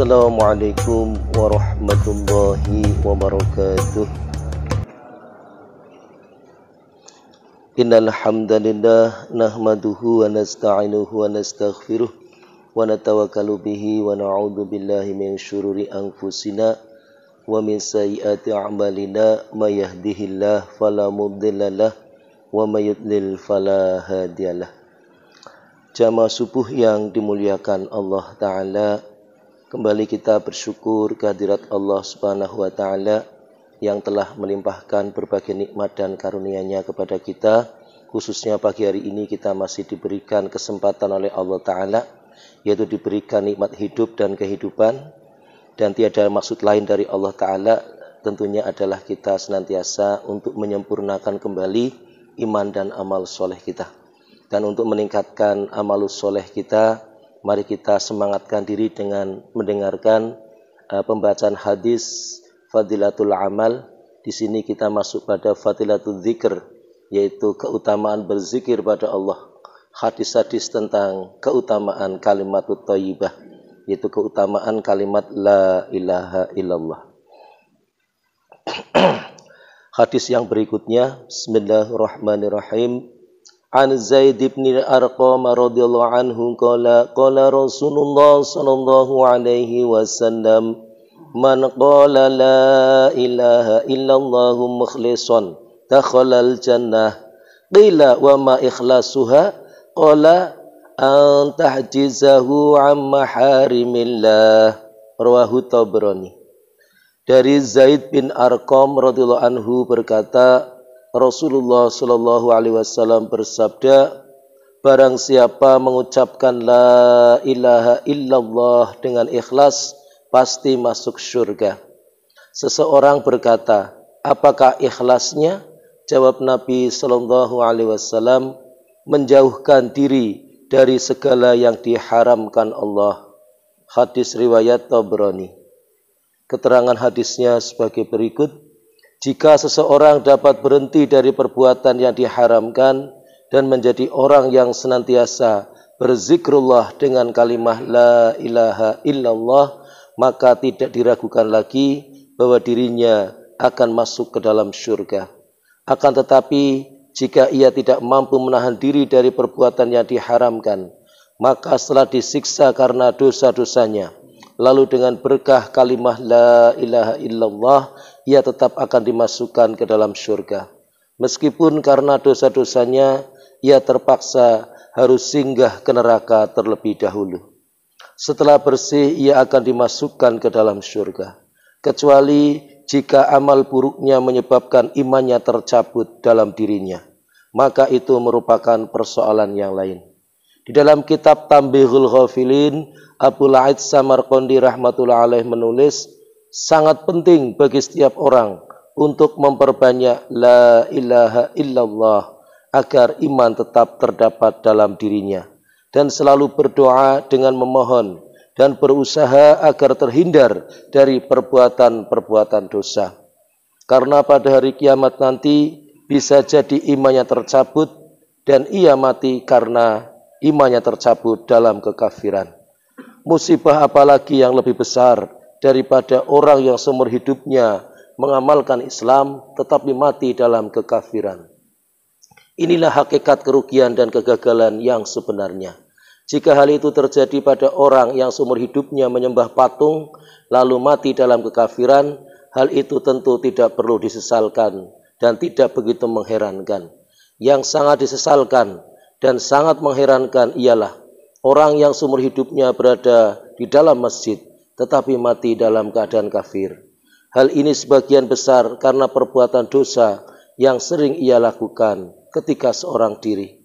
Assalamualaikum warahmatullahi wabarakatuh Innal hamdalillah nahmaduhu wa nasta'inuhu wa nastaghfiruh wa natawakkalu bihi wa na'udzu billahi min shururi anfusina wa min sayyiati a'malina may yahdihillahu fala mudhillalah wa may yudlil fala hadiyalah Jamaah subuh yang dimuliakan Allah taala Kembali kita bersyukur kehadirat Allah Subhanahu wa taala yang telah melimpahkan berbagai nikmat dan karunia-Nya kepada kita. Khususnya pagi hari ini kita masih diberikan kesempatan oleh Allah taala yaitu diberikan nikmat hidup dan kehidupan dan tiada maksud lain dari Allah taala tentunya adalah kita senantiasa untuk menyempurnakan kembali iman dan amal soleh kita dan untuk meningkatkan amal soleh kita mari kita semangatkan diri dengan mendengarkan uh, pembacaan hadis fadilatul amal. Di sini kita masuk pada fadilatul zikr, yaitu keutamaan berzikir pada Allah. Hadis-hadis tentang keutamaan kalimat thayyibah, yaitu keutamaan kalimat la ilaha illallah. hadis yang berikutnya, Bismillahirrahmanirrahim. عن زيد بن أرقام رضي الله عنه قال قال رسول الله صلى الله عليه وسلم من قال لا إله إلا الله مخلصا دخل الجنة قيل وما إخلاصها قال أن تحجزه عن محارم الله رواه الطبراني Dari Zaid bin Arqam radhiyallahu anhu berkata, Rasulullah Shallallahu Alaihi Wasallam bersabda, Barang siapa mengucapkan La ilaha illallah dengan ikhlas, pasti masuk surga. Seseorang berkata, apakah ikhlasnya? Jawab Nabi Shallallahu Alaihi Wasallam, menjauhkan diri dari segala yang diharamkan Allah. Hadis riwayat Tabrani. Keterangan hadisnya sebagai berikut. Jika seseorang dapat berhenti dari perbuatan yang diharamkan dan menjadi orang yang senantiasa berzikrullah dengan kalimat la ilaha illallah, maka tidak diragukan lagi bahwa dirinya akan masuk ke dalam surga. Akan tetapi, jika ia tidak mampu menahan diri dari perbuatan yang diharamkan, maka setelah disiksa karena dosa-dosanya, lalu dengan berkah kalimat la ilaha illallah ia tetap akan dimasukkan ke dalam surga. Meskipun karena dosa-dosanya, ia terpaksa harus singgah ke neraka terlebih dahulu. Setelah bersih, ia akan dimasukkan ke dalam surga. Kecuali jika amal buruknya menyebabkan imannya tercabut dalam dirinya. Maka itu merupakan persoalan yang lain. Di dalam kitab Tambihul Ghafilin, Abu La'id Samarqandi rahmatullah alaih menulis, sangat penting bagi setiap orang untuk memperbanyak la ilaha illallah agar iman tetap terdapat dalam dirinya dan selalu berdoa dengan memohon dan berusaha agar terhindar dari perbuatan-perbuatan dosa. Karena pada hari kiamat nanti bisa jadi imannya tercabut dan ia mati karena imannya tercabut dalam kekafiran. Musibah apalagi yang lebih besar daripada orang yang seumur hidupnya mengamalkan Islam tetapi mati dalam kekafiran. Inilah hakikat kerugian dan kegagalan yang sebenarnya. Jika hal itu terjadi pada orang yang seumur hidupnya menyembah patung lalu mati dalam kekafiran, hal itu tentu tidak perlu disesalkan dan tidak begitu mengherankan. Yang sangat disesalkan dan sangat mengherankan ialah orang yang seumur hidupnya berada di dalam masjid tetapi mati dalam keadaan kafir. Hal ini sebagian besar karena perbuatan dosa yang sering ia lakukan ketika seorang diri.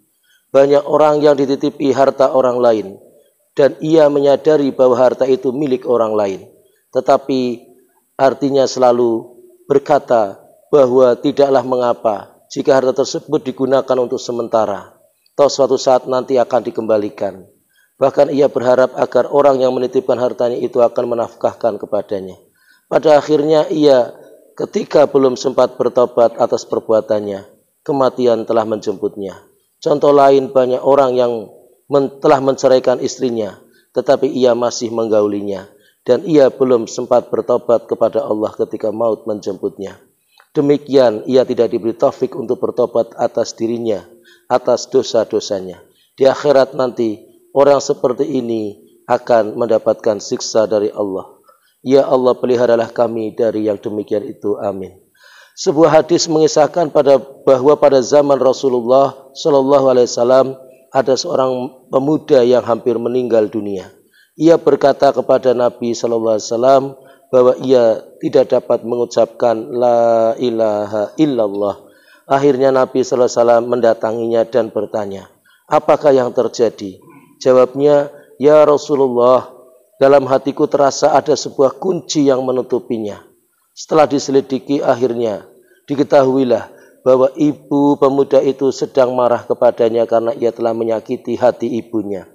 Banyak orang yang dititipi harta orang lain dan ia menyadari bahwa harta itu milik orang lain. Tetapi artinya selalu berkata bahwa tidaklah mengapa jika harta tersebut digunakan untuk sementara, atau suatu saat nanti akan dikembalikan. Bahkan ia berharap agar orang yang menitipkan hartanya itu akan menafkahkan kepadanya. Pada akhirnya ia ketika belum sempat bertobat atas perbuatannya, kematian telah menjemputnya. Contoh lain banyak orang yang men telah menceraikan istrinya, tetapi ia masih menggaulinya dan ia belum sempat bertobat kepada Allah ketika maut menjemputnya. Demikian ia tidak diberi taufik untuk bertobat atas dirinya, atas dosa-dosanya. Di akhirat nanti Orang seperti ini akan mendapatkan siksa dari Allah. Ya Allah peliharalah kami dari yang demikian itu. Amin. Sebuah hadis mengisahkan pada bahwa pada zaman Rasulullah Shallallahu Alaihi Wasallam ada seorang pemuda yang hampir meninggal dunia. Ia berkata kepada Nabi Shallallahu Alaihi Wasallam bahwa ia tidak dapat mengucapkan la ilaha illallah. Akhirnya Nabi Shallallahu Alaihi Wasallam mendatanginya dan bertanya, apakah yang terjadi? Jawabnya, Ya Rasulullah, dalam hatiku terasa ada sebuah kunci yang menutupinya. Setelah diselidiki akhirnya, diketahuilah bahwa ibu pemuda itu sedang marah kepadanya karena ia telah menyakiti hati ibunya.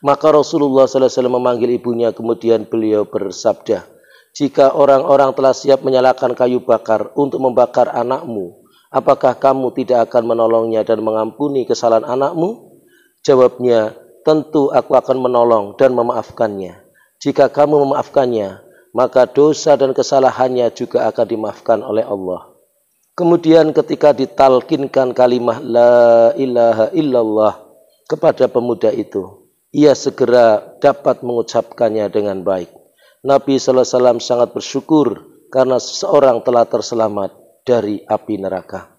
Maka Rasulullah SAW memanggil ibunya, kemudian beliau bersabda, "Jika orang-orang telah siap menyalakan kayu bakar untuk membakar anakmu, apakah kamu tidak akan menolongnya dan mengampuni kesalahan anakmu?" Jawabnya, tentu aku akan menolong dan memaafkannya. Jika kamu memaafkannya, maka dosa dan kesalahannya juga akan dimaafkan oleh Allah. Kemudian ketika ditalkinkan kalimat la ilaha illallah kepada pemuda itu, ia segera dapat mengucapkannya dengan baik. Nabi SAW sangat bersyukur karena seseorang telah terselamat dari api neraka.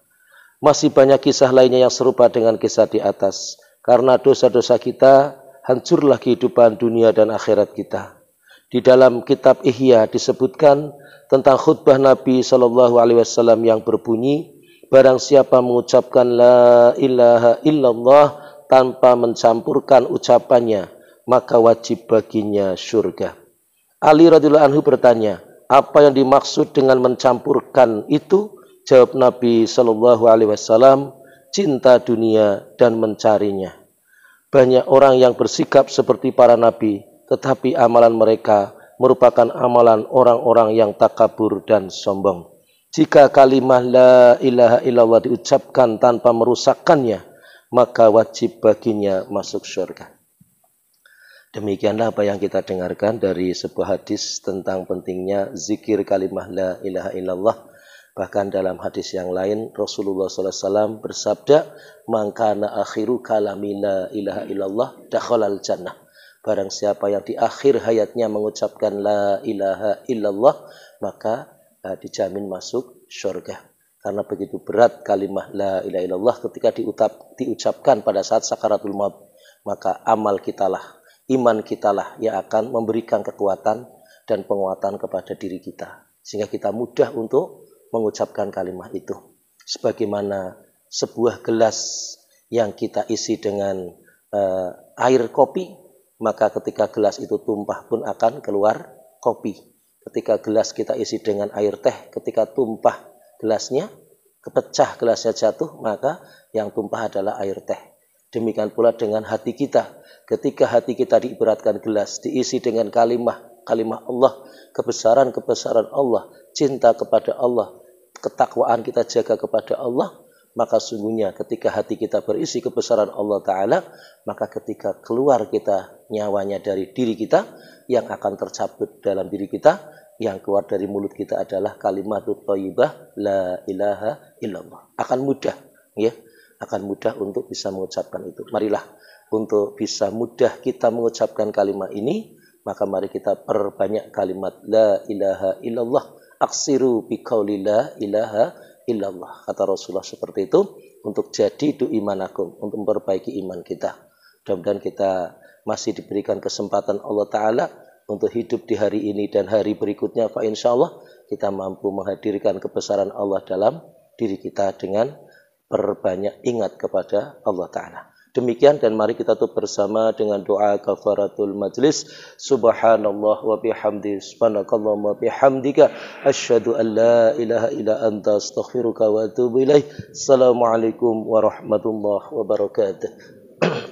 Masih banyak kisah lainnya yang serupa dengan kisah di atas. Karena dosa-dosa kita, hancurlah kehidupan dunia dan akhirat kita. Di dalam kitab Ihya disebutkan tentang khutbah Nabi Shallallahu Alaihi Wasallam yang berbunyi, barang siapa mengucapkan la ilaha illallah tanpa mencampurkan ucapannya, maka wajib baginya surga. Ali radhiyallahu anhu bertanya, apa yang dimaksud dengan mencampurkan itu? Jawab Nabi Shallallahu Alaihi Wasallam, cinta dunia dan mencarinya. Banyak orang yang bersikap seperti para nabi, tetapi amalan mereka merupakan amalan orang-orang yang takabur dan sombong. Jika kalimah la ilaha illallah diucapkan tanpa merusakkannya, maka wajib baginya masuk syurga Demikianlah apa yang kita dengarkan dari sebuah hadis tentang pentingnya zikir kalimah la ilaha illallah Bahkan dalam hadis yang lain Rasulullah SAW bersabda, "Mangkana akhiru kalamina ilaha illallah dakhalal jannah." Barang siapa yang di akhir hayatnya mengucapkan la ilaha illallah, maka uh, dijamin masuk syurga. Karena begitu berat kalimat la ilaha illallah ketika diutap, diucapkan pada saat sakaratul maut, maka amal kitalah, iman kitalah yang akan memberikan kekuatan dan penguatan kepada diri kita sehingga kita mudah untuk mengucapkan kalimat itu sebagaimana sebuah gelas yang kita isi dengan uh, air kopi maka ketika gelas itu tumpah pun akan keluar kopi ketika gelas kita isi dengan air teh ketika tumpah gelasnya kepecah gelasnya jatuh maka yang tumpah adalah air teh demikian pula dengan hati kita ketika hati kita diibaratkan gelas diisi dengan kalimah kalimah Allah kebesaran kebesaran Allah cinta kepada Allah ketakwaan kita jaga kepada Allah, maka sungguhnya ketika hati kita berisi kebesaran Allah Ta'ala, maka ketika keluar kita nyawanya dari diri kita, yang akan tercabut dalam diri kita, yang keluar dari mulut kita adalah kalimat tayyibah la ilaha illallah. Akan mudah, ya. Akan mudah untuk bisa mengucapkan itu. Marilah untuk bisa mudah kita mengucapkan kalimat ini, maka mari kita perbanyak kalimat la ilaha illallah aksiru biqaulillah ilaha illallah. Kata Rasulullah seperti itu untuk jadi du imanakum, untuk memperbaiki iman kita. Mudah-mudahan kita masih diberikan kesempatan Allah Ta'ala untuk hidup di hari ini dan hari berikutnya. Pak insya Allah kita mampu menghadirkan kebesaran Allah dalam diri kita dengan perbanyak ingat kepada Allah Ta'ala. Demikian dan mari kita tutup bersama dengan doa kafaratul majlis. Subhanallah wa bihamdi subhanakallah wa bihamdika asyhadu an la ilaha illa anta astaghfiruka wa atubu ilaih. Assalamualaikum warahmatullahi wabarakatuh.